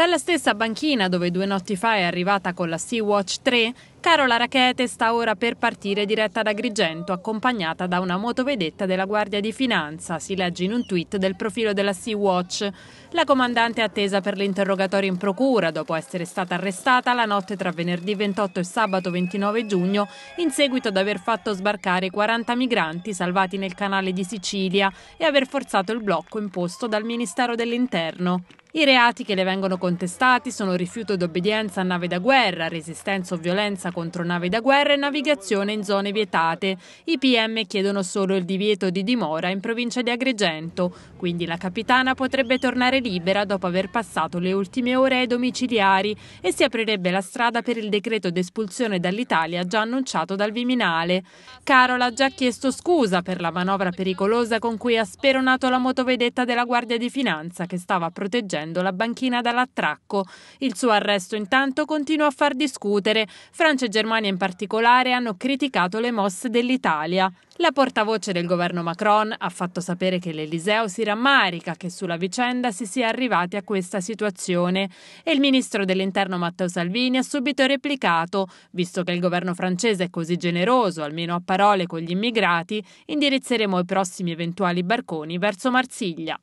Dalla stessa banchina dove due notti fa è arrivata con la Sea-Watch 3, Carola Rachete sta ora per partire diretta ad Agrigento, accompagnata da una motovedetta della Guardia di Finanza, si legge in un tweet del profilo della Sea-Watch. La comandante è attesa per l'interrogatorio in procura dopo essere stata arrestata la notte tra venerdì 28 e sabato 29 giugno in seguito ad aver fatto sbarcare 40 migranti salvati nel canale di Sicilia e aver forzato il blocco imposto dal Ministero dell'Interno. I reati che le vengono contestati sono rifiuto d'obbedienza a nave da guerra, resistenza o violenza scorta contro navi da guerra e navigazione in zone vietate. I PM chiedono solo il divieto di dimora in provincia di Agrigento, quindi la capitana potrebbe tornare libera dopo aver passato le ultime ore ai domiciliari e si aprirebbe la strada per il decreto d'espulsione dall'Italia già annunciato dal Viminale. Carola ha già chiesto scusa per la manovra pericolosa con cui ha speronato la motovedetta della Guardia di Finanza che stava proteggendo la banchina dall'attracco. Il suo arresto intanto continua a far discutere. Francesco Francia e Germania in particolare hanno criticato le mosse dell'Italia. La portavoce del governo Macron ha fatto sapere che l'Eliseo si rammarica che sulla vicenda si sia arrivati a questa situazione e il ministro dell'Interno Matteo Salvini ha subito replicato, visto che il governo francese è così generoso, almeno a parole con gli immigrati, indirizzeremo i prossimi eventuali barconi verso Marsiglia.